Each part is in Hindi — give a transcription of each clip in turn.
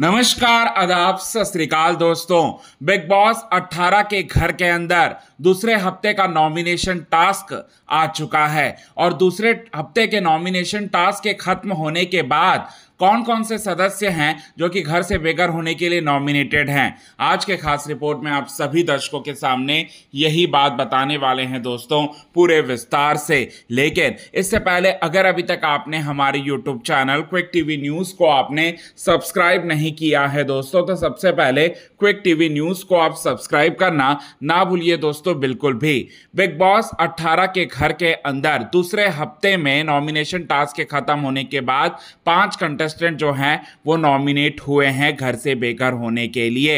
नमस्कार आदाब सत दोस्तों बिग बॉस 18 के घर के अंदर दूसरे हफ्ते का नॉमिनेशन टास्क आ चुका है और दूसरे हफ्ते के नॉमिनेशन टास्क के खत्म होने के बाद कौन कौन से सदस्य हैं जो कि घर से बेघर होने के लिए नॉमिनेटेड हैं आज के खास रिपोर्ट में आप सभी दर्शकों के सामने यही बात बताने वाले हैं दोस्तों पूरे विस्तार से लेकिन इससे पहले अगर अभी तक आपने हमारे YouTube channel quick TV news को आपने सब्सक्राइब नहीं किया है दोस्तों तो सबसे पहले क्विक टीवी न्यूज़ को आप सब्सक्राइब करना ना भूलिए दोस्तों बिल्कुल भी बिग बॉस 18 के घर के अंदर दूसरे हफ्ते में नॉमिनेशन टास्क के खत्म होने के बाद पांच घंटे कंटेस्टेंट जो हैं वो नॉमिनेट हुए हैं घर से बेघर होने के लिए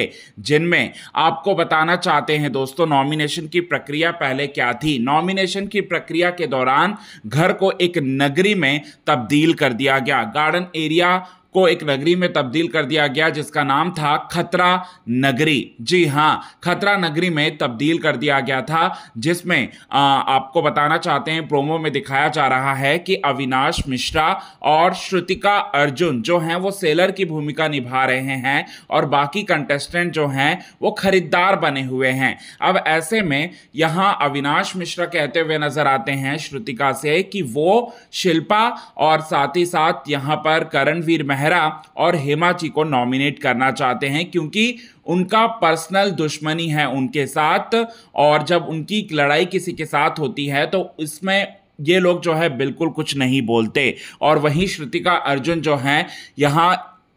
जिनमें आपको बताना चाहते हैं दोस्तों नॉमिनेशन की प्रक्रिया पहले क्या थी नॉमिनेशन की प्रक्रिया के दौरान घर को एक नगरी में तब्दील कर दिया गया गार्डन एरिया को एक नगरी में तब्दील कर दिया गया जिसका नाम था खतरा नगरी जी हाँ खतरा नगरी में तब्दील कर दिया गया था जिसमें आ, आपको बताना चाहते हैं प्रोमो में दिखाया जा रहा है कि अविनाश मिश्रा और श्रुतिका अर्जुन जो हैं वो सेलर की भूमिका निभा रहे हैं और बाकी कंटेस्टेंट जो हैं वो खरीदार बने हुए हैं अब ऐसे में यहाँ अविनाश मिश्रा कहते हुए नजर आते हैं श्रुतिका से कि वो शिल्पा और साथ ही साथ यहाँ पर करणवीर मेहरा और हेमाची को नॉमिनेट करना चाहते हैं क्योंकि उनका पर्सनल दुश्मनी है उनके साथ और जब उनकी लड़ाई किसी के साथ होती है तो इसमें ये लोग जो है बिल्कुल कुछ नहीं बोलते और वहीं श्रुतिका अर्जुन जो हैं यहाँ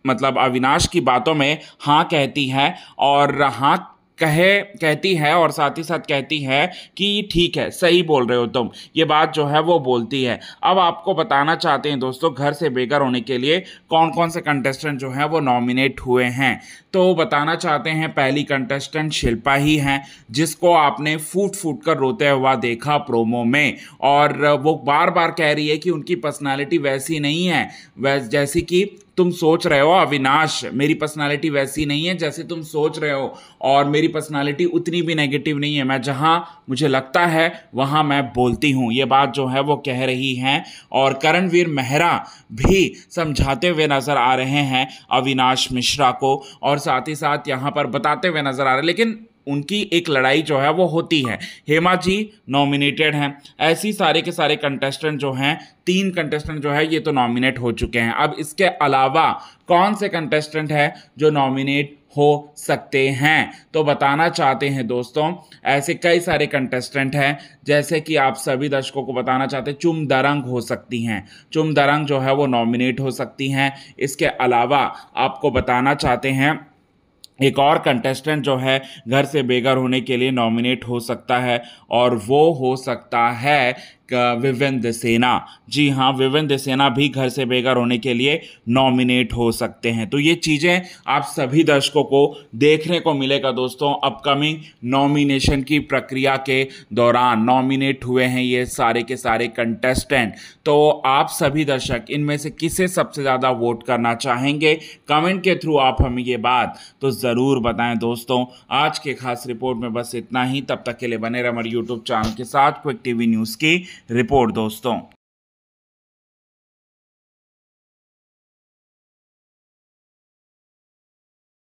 मतलब अविनाश की बातों में हाँ कहती हैं और हाँ कहे कहती है और साथ ही साथ कहती है कि ठीक है सही बोल रहे हो तुम ये बात जो है वो बोलती है अब आपको बताना चाहते हैं दोस्तों घर से बेघर होने के लिए कौन कौन से कंटेस्टेंट जो है वो नॉमिनेट हुए हैं तो बताना चाहते हैं पहली कंटेस्टेंट शिल्पा ही हैं जिसको आपने फूट फूट कर रोते हुआ देखा प्रोमो में और वो बार बार कह रही है कि उनकी पर्सनैलिटी वैसी नहीं है वैस जैसी कि तुम सोच रहे हो अविनाश मेरी पर्सनालिटी वैसी नहीं है जैसे तुम सोच रहे हो और मेरी पर्सनालिटी उतनी भी नेगेटिव नहीं है मैं जहाँ मुझे लगता है वहाँ मैं बोलती हूँ ये बात जो है वो कह रही हैं और करणवीर मेहरा भी समझाते हुए नज़र आ रहे हैं अविनाश मिश्रा को और साथ ही साथ यहाँ पर बताते हुए नज़र आ रहे लेकिन उनकी एक लड़ाई जो है वो होती है हेमा जी नॉमिनेटेड हैं ऐसे सारे के सारे कंटेस्टेंट जो हैं तीन कंटेस्टेंट जो है ये तो नॉमिनेट हो चुके हैं अब इसके अलावा कौन से कंटेस्टेंट हैं जो नॉमिनेट हो सकते हैं तो बताना चाहते हैं दोस्तों ऐसे कई सारे कंटेस्टेंट हैं जैसे कि आप सभी दर्शकों को बताना चाहते हैं चुम दरंग हो सकती हैं चुम दरंग जो है वो नॉमिनेट हो सकती हैं इसके अलावा आपको बताना चाहते हैं एक और कंटेस्टेंट जो है घर से बेघर होने के लिए नॉमिनेट हो सकता है और वो हो सकता है विवेंद्र सेना जी हाँ विवेंद्र सेना भी घर से बेघर होने के लिए नॉमिनेट हो सकते हैं तो ये चीज़ें आप सभी दर्शकों को देखने को मिलेगा दोस्तों अपकमिंग नॉमिनेशन की प्रक्रिया के दौरान नॉमिनेट हुए हैं ये सारे के सारे कंटेस्टेंट तो आप सभी दर्शक इनमें से किसे सबसे ज़्यादा वोट करना चाहेंगे कमेंट के थ्रू आप हमें ये बात तो ज़रूर बताएं दोस्तों आज के खास रिपोर्ट में बस इतना ही तब तक के लिए बने रहे हमारे यूट्यूब चैनल के साथ क्विक टी न्यूज़ की रिपोर्ट दोस्तों